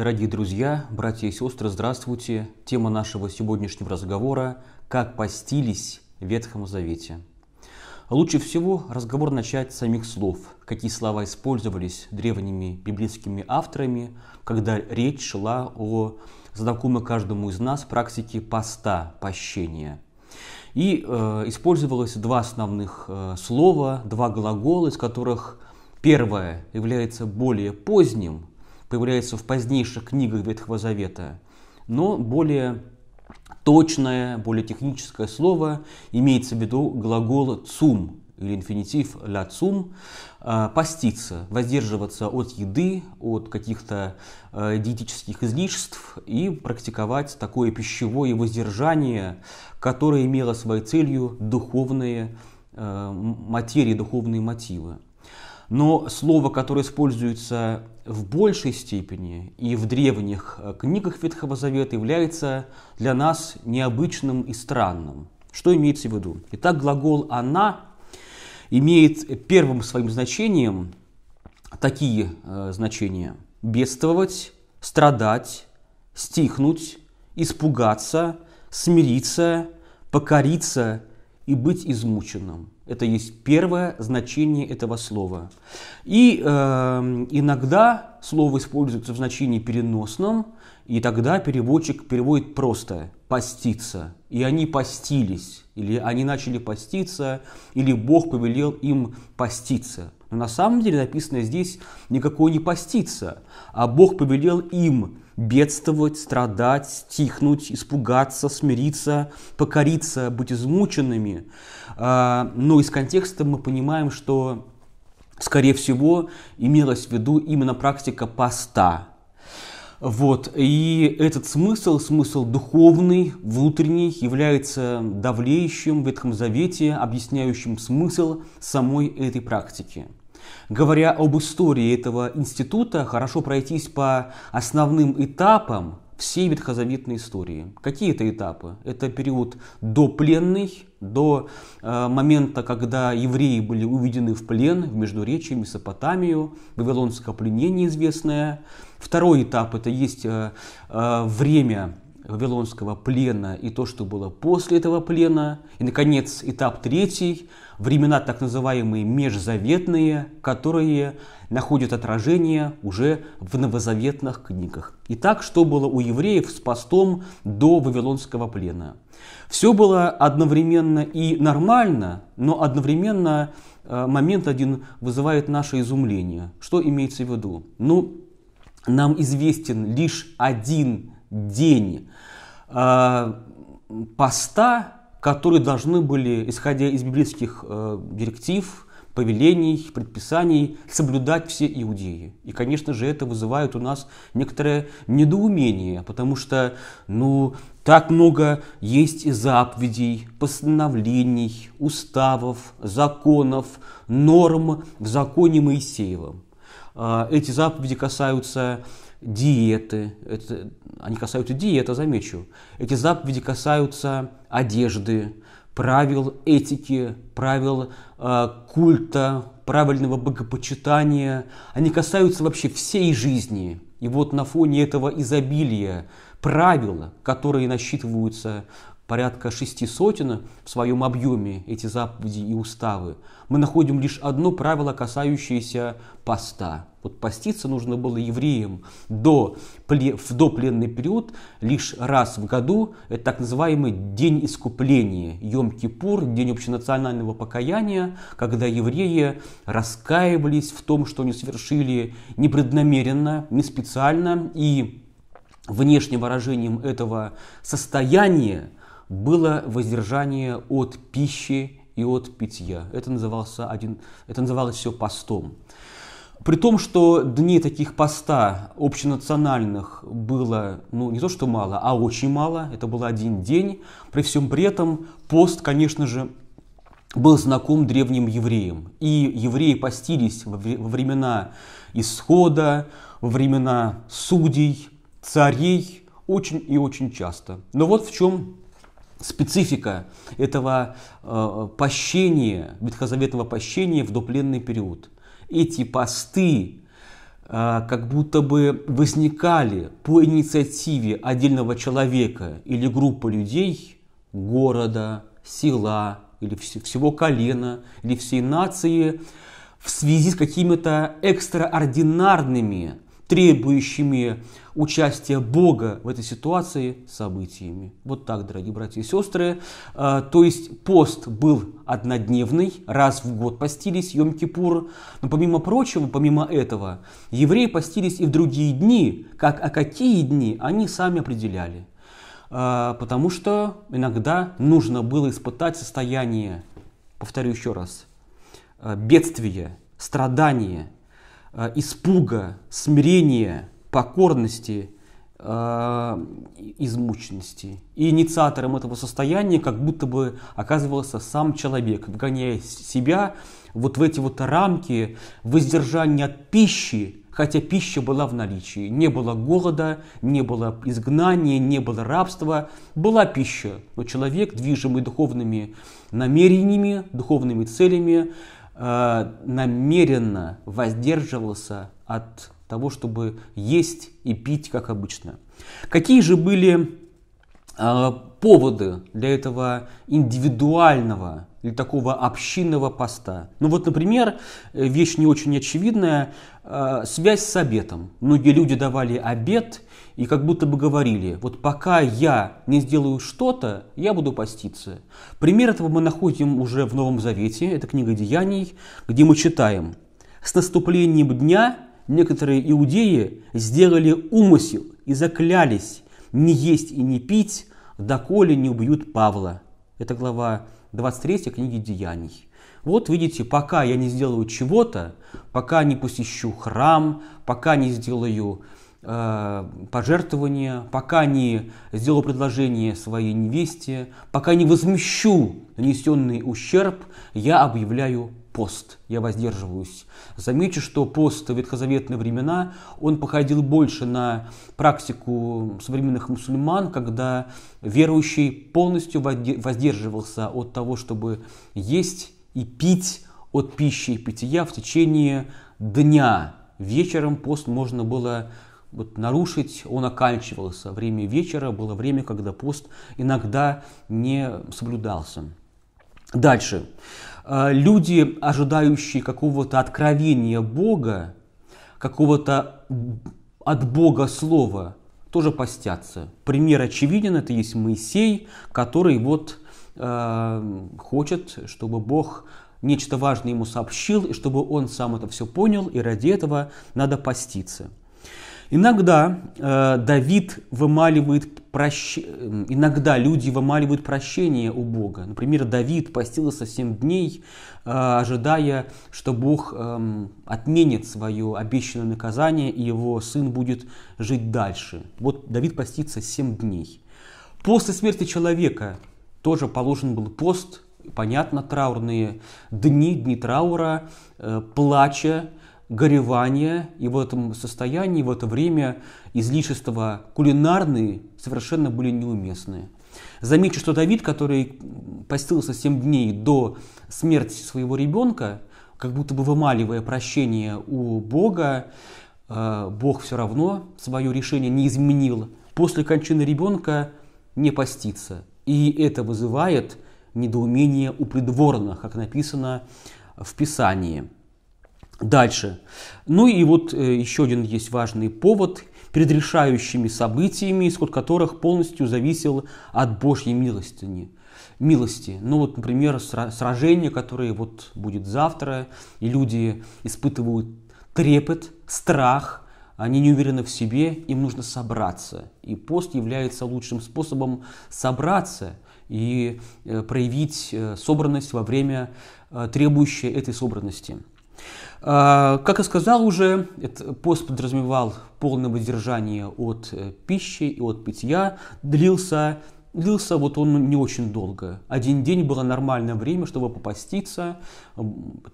Дорогие друзья, братья и сестры, здравствуйте. Тема нашего сегодняшнего разговора – «Как постились в Ветхом Завете». Лучше всего разговор начать с самих слов, какие слова использовались древними библейскими авторами, когда речь шла о знакомой каждому из нас практике поста, пощения. И э, использовалось два основных э, слова, два глагола, из которых первое является более поздним, появляется в позднейших книгах Ветхого Завета, но более точное, более техническое слово имеется в виду глагол «цум» или инфинитив «ля цум» а, – поститься, воздерживаться от еды, от каких-то а, диетических излишеств и практиковать такое пищевое воздержание, которое имело своей целью духовные а, материи, духовные мотивы. Но слово, которое используется в большей степени и в древних э, книгах Ветхого Завета, является для нас необычным и странным. Что имеется в виду? Итак, глагол «она» имеет первым своим значением такие э, значения – бедствовать, страдать, стихнуть, испугаться, смириться, покориться, и быть измученным. Это есть первое значение этого слова. И э, иногда слово используется в значении переносном, и тогда переводчик переводит просто «поститься». И они постились, или они начали поститься, или Бог повелел им поститься. Но на самом деле написано здесь никакой не поститься, а Бог повелел им бедствовать, страдать, стихнуть, испугаться, смириться, покориться, быть измученными. А, но из контекста мы понимаем, что, скорее всего, имелось в виду именно практика поста. Вот. И этот смысл, смысл духовный, внутренний, является давлеющим в Ветхом Завете, объясняющим смысл самой этой практики. Говоря об истории этого института, хорошо пройтись по основным этапам всей ветхозаветной истории. Какие это этапы? Это период до пленной, до э, момента, когда евреи были уведены в плен, в Междуречье, Месопотамию, Вавилонское пленение известное. Второй этап – это есть э, э, время Вавилонского плена и то, что было после этого плена. И, наконец, этап третий – времена так называемые межзаветные, которые находят отражение уже в новозаветных книгах. Итак, что было у евреев с постом до Вавилонского плена? Все было одновременно и нормально, но одновременно э, момент один вызывает наше изумление. Что имеется в виду? Ну, нам известен лишь один день а, поста, которые должны были, исходя из библейских э, директив, повелений, предписаний, соблюдать все иудеи. И, конечно же, это вызывает у нас некоторое недоумение, потому что, ну, так много есть заповедей, постановлений, уставов, законов, норм в законе Моисеевом. А, эти заповеди касаются диеты, это, они касаются диеты, замечу. Эти заповеди касаются одежды, правил этики, правил э, культа, правильного богопочитания. Они касаются вообще всей жизни. И вот на фоне этого изобилия правил, которые насчитываются порядка шести сотен в своем объеме эти заповеди и уставы, мы находим лишь одно правило, касающееся поста – вот поститься нужно было евреям до, в допленный период лишь раз в году. Это так называемый День искупления, Йом-Кипур, День общенационального покаяния, когда евреи раскаивались в том, что они совершили непреднамеренно, не специально. И внешним выражением этого состояния было воздержание от пищи и от питья. Это, назывался один, это называлось все постом. При том, что дней таких поста общенациональных было, ну, не то что мало, а очень мало, это был один день. При всем при этом пост, конечно же, был знаком древним евреям. И евреи постились во времена исхода, во времена судей, царей, очень и очень часто. Но вот в чем специфика этого э, пощения, ветхозаветного пощения в допленный период – эти посты а, как будто бы возникали по инициативе отдельного человека или группы людей, города, села или всего колена или всей нации в связи с какими-то экстраординарными требующими участия Бога в этой ситуации событиями. Вот так, дорогие братья и сестры. А, то есть пост был однодневный, раз в год постились Йом-Кипур. Но помимо прочего, помимо этого, евреи постились и в другие дни, как а какие дни они сами определяли. А, потому что иногда нужно было испытать состояние, повторю еще раз, а, бедствия, страдания – Э, испуга, смирения, покорности, э, измученности. И инициатором этого состояния как будто бы оказывался сам человек, вгоняя себя вот в эти вот рамки воздержания от пищи, хотя пища была в наличии. Не было голода, не было изгнания, не было рабства. Была пища, но человек, движимый духовными намерениями, духовными целями, Э, намеренно воздерживался от того, чтобы есть и пить, как обычно. Какие же были э, поводы для этого индивидуального или такого общинного поста. Ну вот, например, вещь не очень очевидная, э, связь с обетом. Многие люди давали обет и как будто бы говорили, вот пока я не сделаю что-то, я буду поститься. Пример этого мы находим уже в Новом Завете, это книга Деяний, где мы читаем, с наступлением дня некоторые иудеи сделали умысел и заклялись не есть и не пить, доколе не убьют Павла. Это глава 23 книги Деяний. Вот видите, пока я не сделаю чего-то, пока не посещу храм, пока не сделаю Э, пожертвования, пока не сделаю предложение своей невесте, пока не возмещу нанесенный ущерб, я объявляю пост, я воздерживаюсь. Замечу, что пост в ветхозаветные времена, он походил больше на практику современных мусульман, когда верующий полностью воздерживался от того, чтобы есть и пить от пищи и питья в течение дня. Вечером пост можно было вот нарушить, он оканчивался. Время вечера было время, когда пост иногда не соблюдался. Дальше. А, люди, ожидающие какого-то откровения Бога, какого-то от Бога слова, тоже постятся. Пример очевиден, это есть Моисей, который вот э, хочет, чтобы Бог нечто важное ему сообщил, и чтобы он сам это все понял, и ради этого надо поститься. Иногда э, Давид вымаливает прощ... Э, иногда люди вымаливают прощение у Бога. Например, Давид постился семь дней, э, ожидая, что Бог э, отменит свое обещанное наказание, и его сын будет жить дальше. Вот Давид постится семь дней. После смерти человека тоже положен был пост, понятно, траурные дни, дни траура, э, плача, горевания и в этом состоянии, в это время излишества кулинарные совершенно были неуместны. Замечу, что Давид, который постился 7 дней до смерти своего ребенка, как будто бы вымаливая прощение у Бога, э, Бог все равно свое решение не изменил. После кончины ребенка не поститься. И это вызывает недоумение у придворных, как написано в Писании. Дальше. Ну и вот э, еще один есть важный повод перед решающими событиями, исход которых полностью зависел от Божьей милости, Милости. Ну вот, например, сражение, которое вот будет завтра, и люди испытывают трепет, страх, они не уверены в себе, им нужно собраться. И пост является лучшим способом собраться и э, проявить э, собранность во время требующей этой собранности. А, как я сказал уже, этот пост подразумевал полное воздержание от э, пищи и от питья, длился Длился вот он не очень долго. Один день было нормальное время, чтобы попаститься.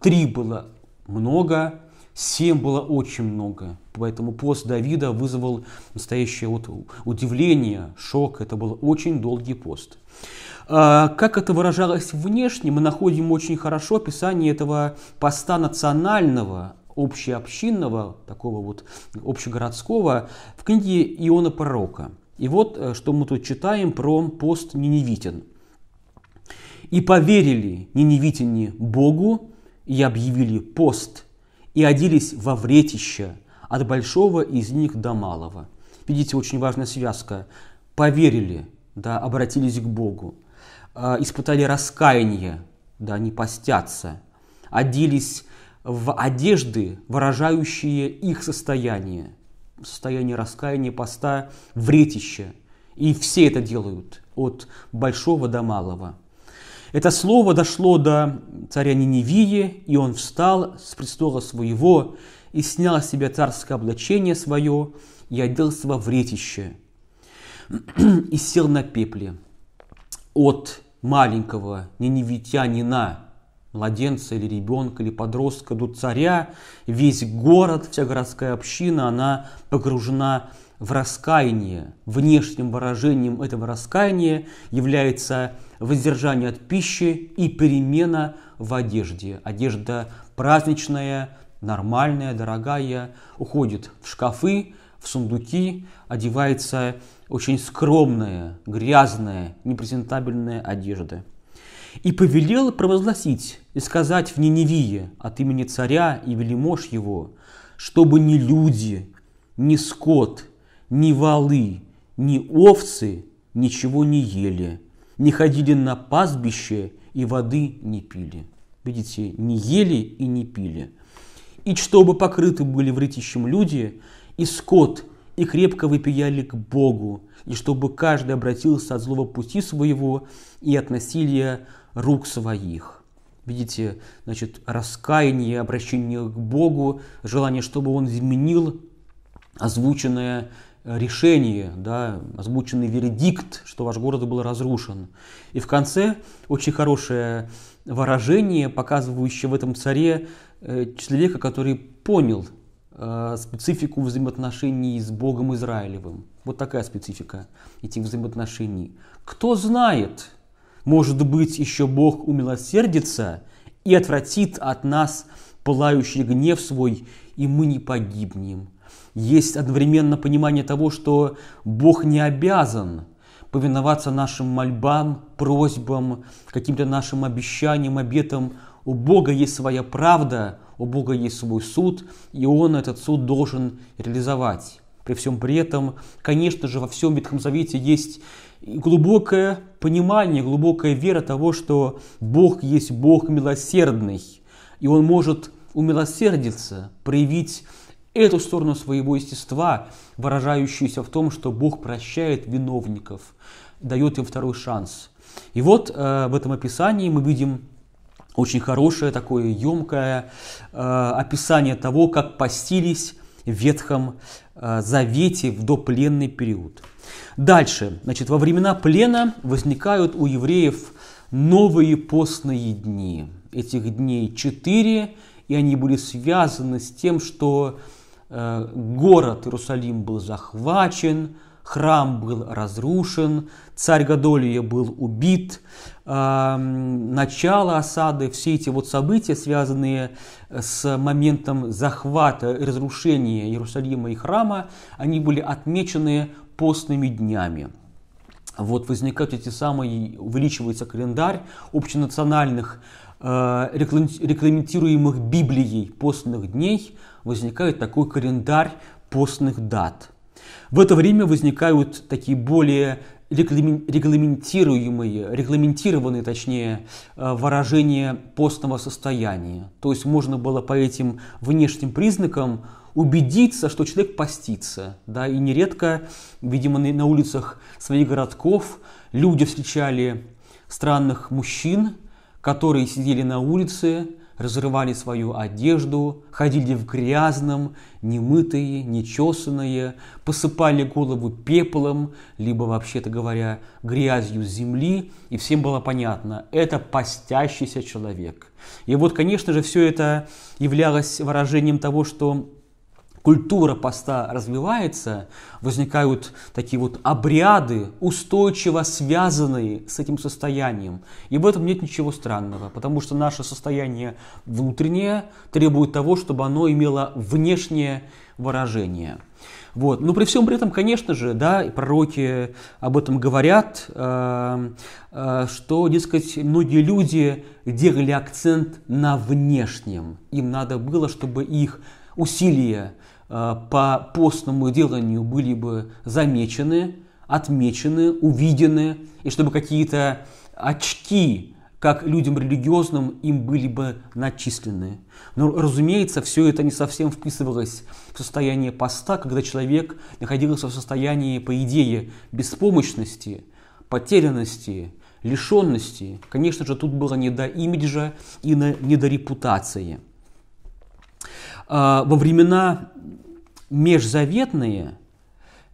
Три было много, семь было очень много. Поэтому пост Давида вызвал настоящее вот удивление, шок. Это был очень долгий пост. А, как это выражалось внешне, мы находим очень хорошо описание этого поста национального, общеобщинного, такого вот общегородского, в книге Иона Пророка. И вот, э, что мы тут читаем про пост Ниневитин. «И поверили Ниневитине Богу, и объявили пост, и оделись во вретище, от большого из них до малого». Видите, очень важная связка. Поверили, да, обратились к Богу а, испытали раскаяние, да, не постятся, оделись в одежды, выражающие их состояние, состояние раскаяния, поста, вретища. И все это делают, от большого до малого. Это слово дошло до царя Ниневии, и он встал с престола своего, и снял с себя царское облачение свое, и оделся во вретище, и сел на пепле от маленького ниневитянина, младенца или ребенка, или подростка до царя, весь город, вся городская община, она погружена в раскаяние. Внешним выражением этого раскаяния является воздержание от пищи и перемена в одежде. Одежда праздничная, нормальная, дорогая, уходит в шкафы, в сундуки, одевается очень скромные, грязные, непрезентабельные одежды. И повелел провозгласить и сказать в Ниневии от имени царя и велимож его, чтобы ни люди, ни скот, ни валы, ни овцы ничего не ели, не ходили на пастбище и воды не пили. Видите, не ели и не пили. И чтобы покрыты были вретищем люди, и скот, и крепко выпияли к Богу, и чтобы каждый обратился от злого пути своего и от насилия рук своих. Видите, значит, раскаяние, обращение к Богу, желание, чтобы Он изменил озвученное э, решение, да, озвученный вердикт, что ваш город был разрушен. И в конце очень хорошее выражение, показывающее в этом царе э, человека, который понял Э, специфику взаимоотношений с Богом Израилевым. Вот такая специфика этих взаимоотношений. Кто знает, может быть, еще Бог умилосердится и отвратит от нас пылающий гнев свой, и мы не погибнем. Есть одновременно понимание того, что Бог не обязан повиноваться нашим мольбам, просьбам, каким-то нашим обещаниям, обетам. У Бога есть своя правда, у Бога есть свой суд, и Он этот суд должен реализовать. При всем при этом, конечно же, во всем Ветхом Завете есть глубокое понимание, глубокая вера того, что Бог есть Бог милосердный, и Он может умилосердиться, проявить эту сторону своего естества, выражающуюся в том, что Бог прощает виновников, дает им второй шанс. И вот э, в этом описании мы видим очень хорошее такое емкое э, описание того, как постились в Ветхом э, Завете в допленный период. Дальше, значит, во времена плена возникают у евреев новые постные дни. Этих дней четыре, и они были связаны с тем, что э, город Иерусалим был захвачен, храм был разрушен, царь Гадолия был убит, начала осады, все эти вот события, связанные с моментом захвата разрушения Иерусалима и храма, они были отмечены постными днями. Вот возникают эти самые, увеличивается календарь общенациональных э, рекламентируемых Библией постных дней, возникает такой календарь постных дат – в это время возникают такие более регламентируемые, регламентированные, точнее, э, выражения постного состояния. То есть можно было по этим внешним признакам убедиться, что человек постится. Да? И нередко, видимо, на улицах своих городков люди встречали странных мужчин, которые сидели на улице, разрывали свою одежду, ходили в грязном, немытые, нечесанные, посыпали голову пеплом, либо, вообще-то говоря, грязью земли, и всем было понятно, это постящийся человек. И вот, конечно же, все это являлось выражением того, что культура поста развивается, возникают такие вот обряды, устойчиво связанные с этим состоянием. И в этом нет ничего странного, потому что наше состояние внутреннее требует того, чтобы оно имело внешнее выражение. Вот. Но при всем при этом, конечно же, да, пророки об этом говорят, э, э, что, дескать, многие люди делали акцент на внешнем. Им надо было, чтобы их усилия Э, по постному деланию были бы замечены, отмечены, увидены, и чтобы какие-то очки, как людям религиозным, им были бы начислены. Но, разумеется, все это не совсем вписывалось в состояние поста, когда человек находился в состоянии, по идее, беспомощности, потерянности, лишенности. Конечно же, тут было не до имиджа и не до репутации. А, во времена межзаветные,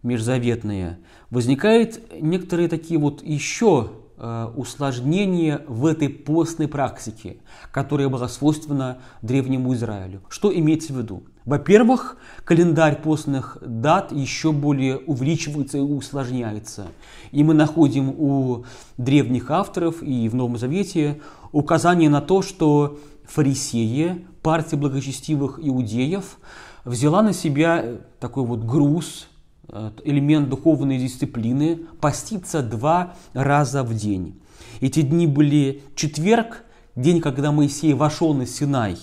межзаветные возникают некоторые такие вот еще э, усложнения в этой постной практике, которая была свойственна древнему Израилю. Что имеется в виду? Во-первых, календарь постных дат еще более увеличивается и усложняется. И мы находим у древних авторов и в Новом Завете указание на то, что фарисеи партия благочестивых иудеев взяла на себя э, такой вот груз, э, элемент духовной дисциплины, поститься два раза в день. Эти дни были четверг, день, когда Моисей вошел на Синай,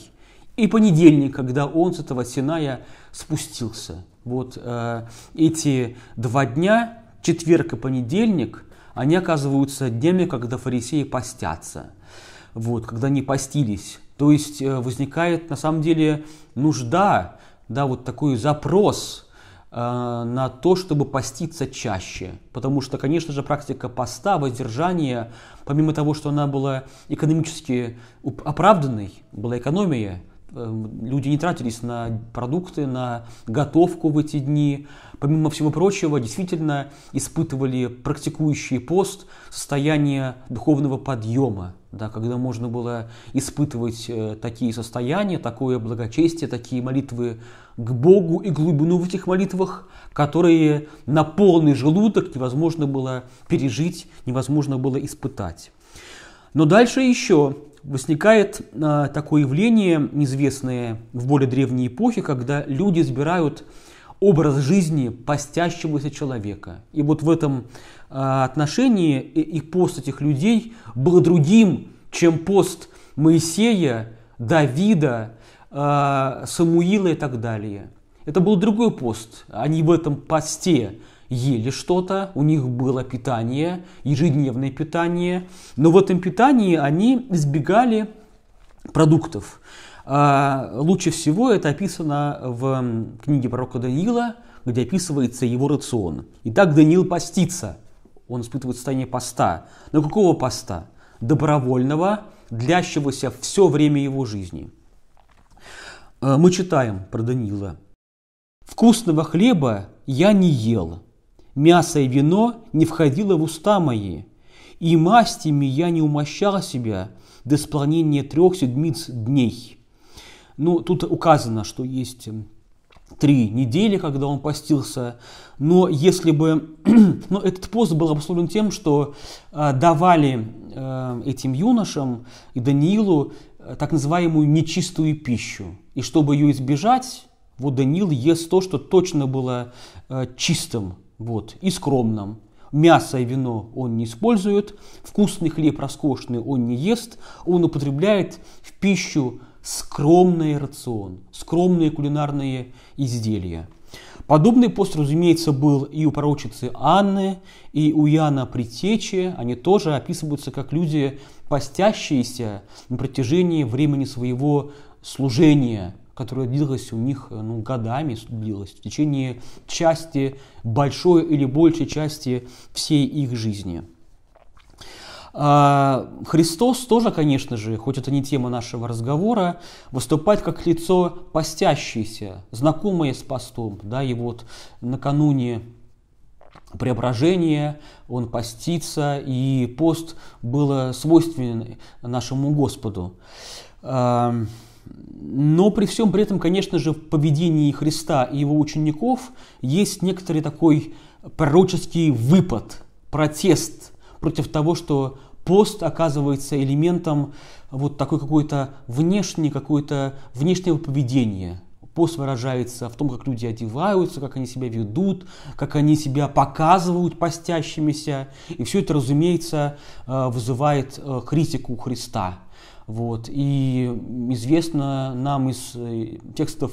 и понедельник, когда он с этого Синая спустился. Вот э, эти два дня, четверг и понедельник, они оказываются днями, когда фарисеи постятся. Вот, когда они постились то есть э, возникает на самом деле нужда, да, вот такой запрос э, на то, чтобы поститься чаще. Потому что, конечно же, практика поста, воздержания, помимо того, что она была экономически оправданной, была экономия, э, люди не тратились на продукты, на готовку в эти дни. Помимо всего прочего, действительно испытывали практикующий пост состояние духовного подъема, да, когда можно было испытывать э, такие состояния, такое благочестие, такие молитвы к Богу и глубину в этих молитвах, которые на полный желудок невозможно было пережить, невозможно было испытать. Но дальше еще возникает а, такое явление, неизвестное в более древней эпохе, когда люди избирают образ жизни постящегося человека. И вот в этом а, отношении и пост этих людей был другим, чем пост Моисея, Давида, а, Самуила и так далее. Это был другой пост. Они в этом посте ели что-то, у них было питание, ежедневное питание, но в этом питании они избегали продуктов. А, лучше всего это описано в книге пророка Даниила, где описывается его рацион. Итак, Даниил постится. Он испытывает состояние поста. Но какого поста? Добровольного, длящегося все время его жизни. А, мы читаем про Даниила. «Вкусного хлеба я не ел, мясо и вино не входило в уста мои, и мастями я не умощал себя до исполнения трех седмиц дней» Ну, тут указано, что есть эм, три недели, когда он постился. Но если бы... Но этот пост был обусловлен тем, что э, давали э, этим юношам и Даниилу э, так называемую нечистую пищу. И чтобы ее избежать, вот Даниил ест то, что точно было чистым вот, и скромным. Мясо и вино он не использует, вкусный хлеб роскошный он не ест, он употребляет в пищу скромный рацион, скромные кулинарные изделия. Подобный пост, разумеется, был и у пророчицы Анны, и у Яна Притечи. Они тоже описываются как люди, постящиеся на протяжении времени своего служения, которое длилось у них ну, годами, длилось в течение части, большой или большей части всей их жизни. А, Христос тоже, конечно же, хоть это не тема нашего разговора, выступает как лицо постящееся, знакомое с постом. Да, и вот накануне Преображения он постится, и пост был свойственен нашему Господу. А, но при всем при этом, конечно же, в поведении Христа и его учеников есть некоторый такой пророческий выпад, протест – против того, что пост оказывается элементом вот такой какой-то внешней, какой-то внешнего поведения. Пост выражается в том, как люди одеваются, как они себя ведут, как они себя показывают постящимися. И все это, разумеется, э, вызывает э, критику Христа. Вот. И известно нам из э, текстов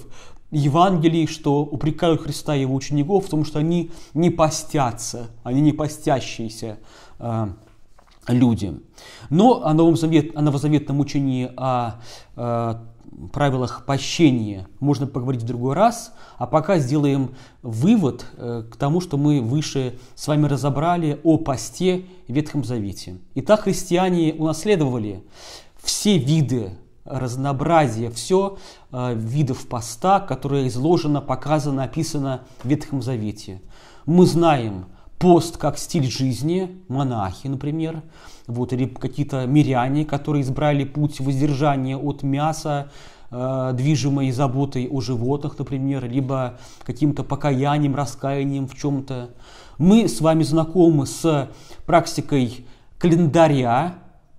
Евангелии, что упрекают Христа и его учеников в том, что они не постятся, они не постящиеся э, люди. Но о, Новом Завет, о новозаветном учении о э, правилах пощения можно поговорить в другой раз, а пока сделаем вывод э, к тому, что мы выше с вами разобрали о посте в Ветхом Завете. Итак, христиане унаследовали все виды разнообразие все э, видов поста, которое изложено, показано, описано в Ветхом Завете. Мы знаем пост как стиль жизни, монахи, например, вот, или какие-то миряне, которые избрали путь воздержания от мяса, э, движимой заботой о животных, например, либо каким-то покаянием, раскаянием в чем-то. Мы с вами знакомы с практикой календаря,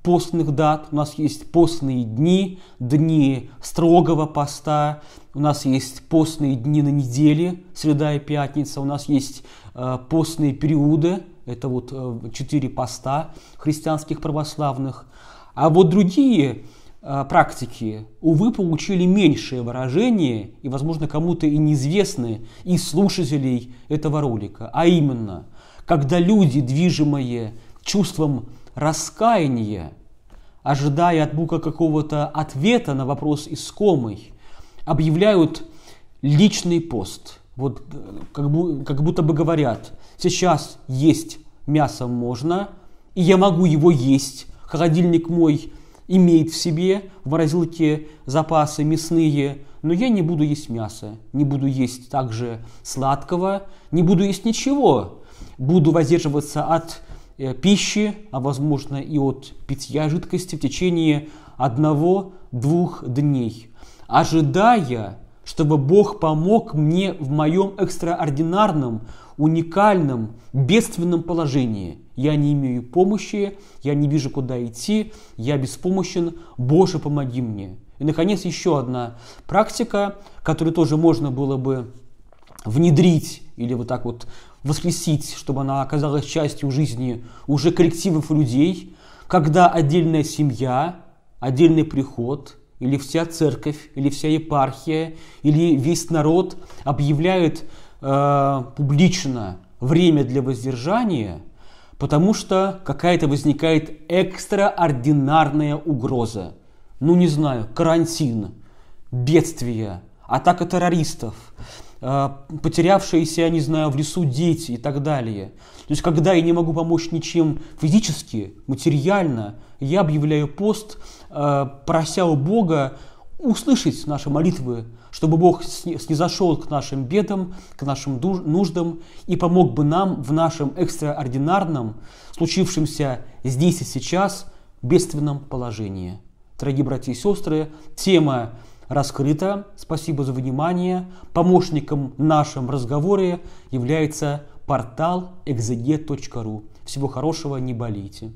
постных дат, у нас есть постные дни, дни строгого поста, у нас есть постные дни на неделе, среда и пятница, у нас есть э, постные периоды, это вот э, четыре э, поста христианских православных. А вот другие э, практики, увы, получили меньшее выражение и, возможно, кому-то и неизвестны из слушателей этого ролика. А именно, когда люди, движимые чувством раскаяния ожидая от Бука какого-то ответа на вопрос искомый, объявляют личный пост. Вот э, как, бу, как будто бы говорят, сейчас есть мясо можно, и я могу его есть. Холодильник мой имеет в себе в морозилке запасы мясные, но я не буду есть мясо, не буду есть также сладкого, не буду есть ничего. Буду воздерживаться от Э, пищи, а возможно и от питья жидкости в течение одного-двух дней, ожидая, чтобы Бог помог мне в моем экстраординарном, уникальном, бедственном положении. Я не имею помощи, я не вижу, куда идти, я беспомощен, Боже, помоги мне. И, наконец, еще одна практика, которую тоже можно было бы внедрить или вот так вот воскресить, чтобы она оказалась частью жизни уже коллективов людей, когда отдельная семья, отдельный приход или вся церковь, или вся епархия, или весь народ объявляет э, публично время для воздержания, потому что какая-то возникает экстраординарная угроза. Ну не знаю, карантин, бедствие, атака террористов, а, потерявшиеся, я не знаю, в лесу дети и так далее. То есть, когда я не могу помочь ничем физически, материально, я объявляю пост, а, прося у Бога услышать наши молитвы, чтобы Бог снизошел к нашим бедам, к нашим нуждам и помог бы нам в нашем экстраординарном, случившемся здесь и сейчас, бедственном положении. Дорогие братья и сестры, тема раскрыта. Спасибо за внимание. Помощником в нашем разговоре является портал exeget.ru. Всего хорошего, не болейте.